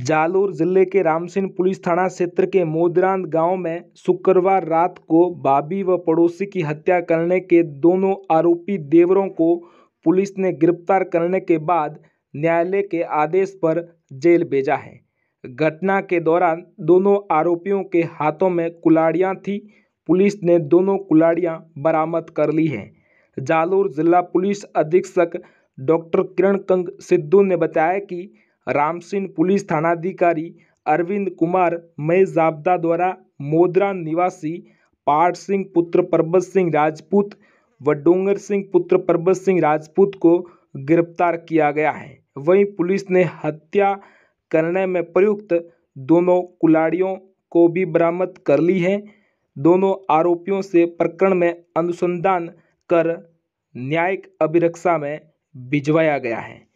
जालोर जिले के रामसिंह पुलिस थाना क्षेत्र के मोदरान गांव में शुक्रवार रात को भाभी व पड़ोसी की हत्या करने के दोनों आरोपी देवरों को पुलिस ने गिरफ्तार करने के बाद न्यायालय के आदेश पर जेल भेजा है घटना के दौरान दोनों आरोपियों के हाथों में कुलाड़ियाँ थी पुलिस ने दोनों कुलाड़ियाँ बरामद कर ली हैं जालोर जिला पुलिस अधीक्षक डॉक्टर किरण कंग सिद्धू ने बताया कि रामसिंह पुलिस थानाधिकारी अरविंद कुमार मय जाबदा द्वारा मोदरा निवासी पाठ सिंह पुत्र परबत सिंह राजपूत व डोंगर सिंह पुत्र परबत सिंह राजपूत को गिरफ्तार किया गया है वहीं पुलिस ने हत्या करने में प्रयुक्त दोनों कुलाड़ियों को भी बरामद कर ली है दोनों आरोपियों से प्रकरण में अनुसंधान कर न्यायिक अभिरक्षा में भिजवाया गया है